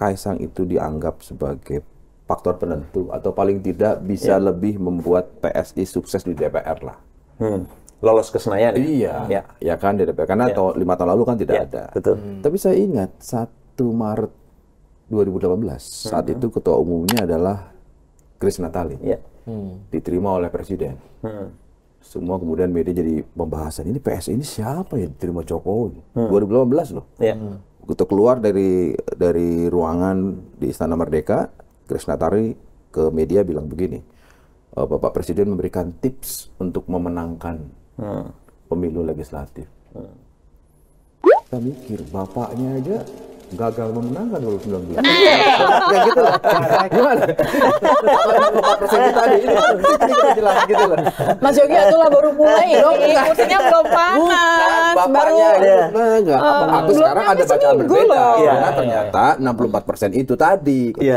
Kaisang itu dianggap sebagai faktor penentu atau paling tidak bisa ya. lebih membuat PSI sukses di DPR lah. Hmm. Lolos ke Senayan. Ya? Iya. Ya. ya kan di DPR karena ya. tahun, lima tahun lalu kan tidak ya, ada. Betul. Hmm. Tapi saya ingat satu Maret 2018 saat hmm. itu ketua umumnya adalah Chris Natali. Ya. Hmm. Diterima oleh presiden. Hmm. Semua kemudian media jadi pembahasan ini PSI ini siapa ya diterima Jokowi? Hmm. 2018 loh. Ya. Hmm begitu keluar dari dari ruangan di Istana Merdeka, Krishna Tari ke media bilang begini, e, Bapak Presiden memberikan tips untuk memenangkan hmm. pemilu legislatif. Hmm. Kita mikir, bapaknya aja gagal memenangkan kalau 19. Nah. Kayak gitu lah. Gimana? persen tadi itu jelas gitu lah. Mas Yogi lah baru mulai dong. Kursinya belum panas. Baru iya. enggak. Aku eh, sekarang ada bacaan berbeda. Karena iya. ternyata 64 persen itu tadi. Iya.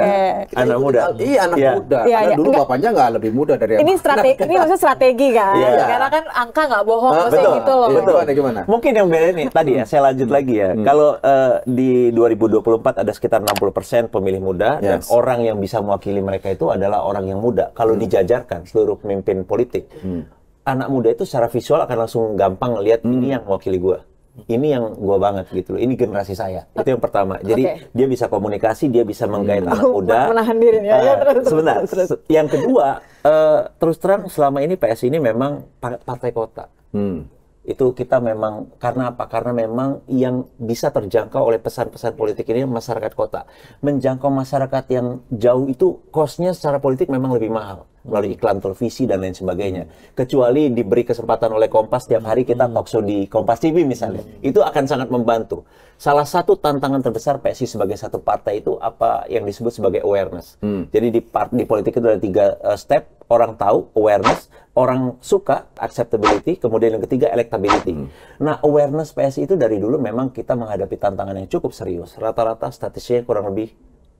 Anak muda. Iya anak iya. muda. Karena dulu bapaknya nggak lebih muda dari ini strategi. Ini maksudnya strategi kan. Karena kan angka nggak bohong. Ah, betul. Gitu loh. Betul. Gimana? Mungkin yang beda nih tadi ya. Saya lanjut lagi ya. Hmm. Kalau eh, di 2024 ada sekitar 60% pemilih muda yes. dan orang yang bisa mewakili mereka itu adalah orang yang muda. Kalau hmm. dijajarkan seluruh pemimpin politik, hmm. anak muda itu secara visual akan langsung gampang lihat hmm. ini yang mewakili gue. Ini yang gue banget gitu loh. Ini generasi saya. Itu yang pertama. Jadi okay. dia bisa komunikasi, dia bisa menggait hmm. anak muda. Menahan dirinya. Uh, ya, terus, sebentar. Terus, terus. Yang kedua, uh, terus terang selama ini PS ini memang partai kota. Hmm itu kita memang karena apa? Karena memang yang bisa terjangkau oleh pesan-pesan politik ini masyarakat kota. Menjangkau masyarakat yang jauh itu kosnya secara politik memang lebih mahal melalui iklan televisi dan lain sebagainya. Kecuali diberi kesempatan oleh Kompas setiap hari kita talkshow di Kompas TV misalnya, itu akan sangat membantu. Salah satu tantangan terbesar PSI sebagai satu partai itu apa yang disebut sebagai awareness. Hmm. Jadi di part di politik itu ada tiga uh, step, orang tahu awareness, orang suka acceptability, kemudian yang ketiga electability. Hmm. Nah, awareness PSI itu dari dulu memang kita menghadapi tantangan yang cukup serius. Rata-rata statistiknya kurang lebih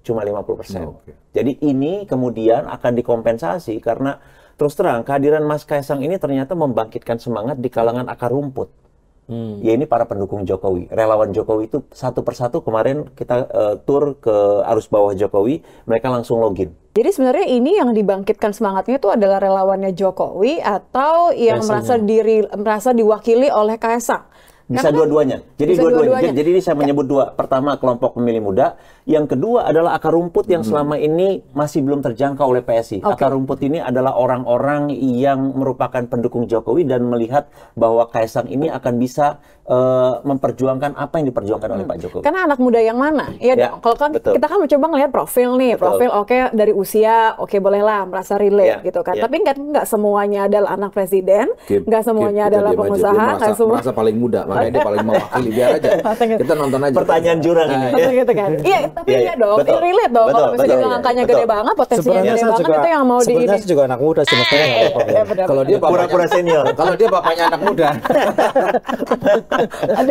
cuma 50 persen. Oh, okay. Jadi ini kemudian akan dikompensasi karena terus terang kehadiran Mas Kaisang ini ternyata membangkitkan semangat di kalangan akar rumput. Hmm. Ya ini para pendukung Jokowi, relawan Jokowi itu satu persatu kemarin kita uh, tur ke arus bawah Jokowi, mereka langsung login. Jadi sebenarnya ini yang dibangkitkan semangatnya itu adalah relawannya Jokowi atau yang Kaisanya. merasa ya. diri merasa diwakili oleh Kaisang. Bisa dua-duanya. Jadi dua-duanya. Dua Jadi ini saya menyebut dua. Pertama kelompok pemilih muda, yang kedua adalah akar rumput yang selama ini masih belum terjangkau oleh PSI. Okay. Akar rumput ini adalah orang-orang yang merupakan pendukung Jokowi dan melihat bahwa Kaisang ini akan bisa uh, memperjuangkan apa yang diperjuangkan hmm. oleh Pak hmm. Jokowi. Karena anak muda yang mana? Iya, ya kalau kan betul. kita kan mencoba ngelihat profil nih, profil oke okay, dari usia, oke okay, bolehlah merasa relate ya, gitu kan. Ya. Tapi kan nggak semuanya adalah anak presiden, nggak semuanya Kip, adalah pengusaha, nggak semua merasa paling muda. Makanya karena dia paling mewakili biar aja. Kita nonton aja. Pertanyaan kan. jurang ini. Nah, gitu kan. Iya, tapi iya, ya, dong. Betul. Ya, relate dong. Kalau misalnya iya. angkanya gede banget, potensinya sebenarnya gede banget juga, itu yang mau di Sebenarnya saya juga anak muda sih eh, Kalau dia pura-pura senior. Kalau dia bapaknya anak muda.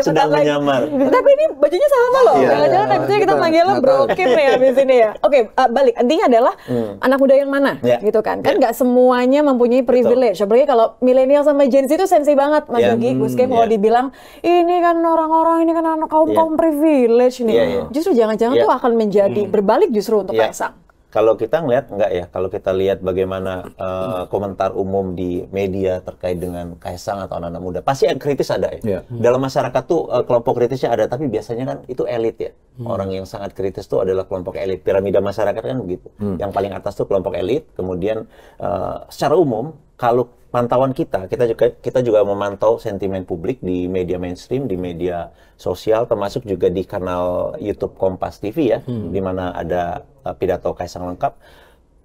Sedang menyamar. Tapi ini bajunya sama loh. Jangan-jangan habisnya kita panggil lo bro Kim ya di sini ya. Oke, eh, balik. Intinya adalah hmm. anak muda yang mana gitu kan. Kan nggak semuanya mempunyai privilege. Apalagi kalau milenial sama Gen Z itu sensi banget Mas Gigi, Gus Kim kalau hmm, dibilang ini kan orang-orang ini kan anak kaum iya. kaum yeah. privilege nih. Yeah, yeah. Justru jangan-jangan yeah. tuh akan menjadi hmm. berbalik justru untuk yeah. Kaisang. Kalau kita ngelihat enggak ya, kalau kita lihat bagaimana uh, komentar umum di media terkait dengan Kaisang atau anak-anak muda, pasti yang kritis ada ya. Yeah. Hmm. Dalam masyarakat tuh uh, kelompok kritisnya ada, tapi biasanya kan itu elit ya. Hmm. Orang yang sangat kritis tuh adalah kelompok elit. Piramida masyarakat kan begitu. Hmm. Yang paling atas tuh kelompok elit, kemudian uh, secara umum kalau pantauan kita, kita juga kita juga memantau sentimen publik di media mainstream, di media sosial, termasuk juga di kanal YouTube Kompas TV ya, hmm. di mana ada uh, pidato Kaisang lengkap,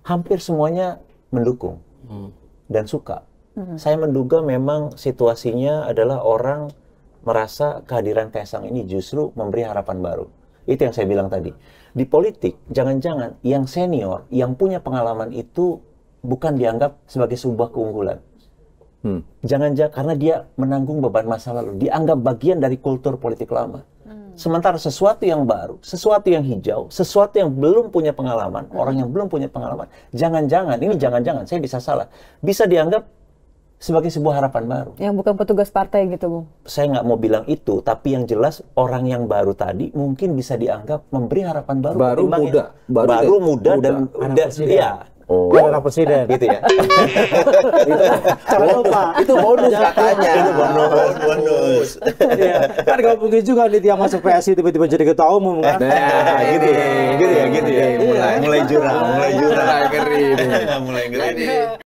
hampir semuanya mendukung hmm. dan suka. Hmm. Saya menduga memang situasinya adalah orang merasa kehadiran Kaisang ini justru memberi harapan baru. Itu yang saya bilang tadi. Di politik, jangan-jangan yang senior, yang punya pengalaman itu bukan dianggap sebagai sebuah keunggulan Hmm. Jangan jangan karena dia menanggung beban masa lalu, dianggap bagian dari kultur politik lama. Hmm. Sementara sesuatu yang baru, sesuatu yang hijau, sesuatu yang belum punya pengalaman, hmm. orang yang belum punya pengalaman, jangan-jangan ini jangan-jangan saya bisa salah, bisa dianggap sebagai sebuah harapan baru. Yang bukan petugas partai gitu, bu. Saya nggak mau bilang itu, tapi yang jelas orang yang baru tadi mungkin bisa dianggap memberi harapan baru. Baru muda, baru, baru muda, muda dan, muda, dan ya, Oh. Buat anak presiden. Gitu ya. itu lupa. Itu bonus katanya. Itu bonus. bonus. ya. Kan gak mungkin juga nih dia masuk PSI tiba-tiba jadi ketua umum kan. Nah, gitu ya. Gitu ya, gitu ya. Iya. Mulai mulai jurang, mulai jurang. Mulai ngeri. Mulai ngeri.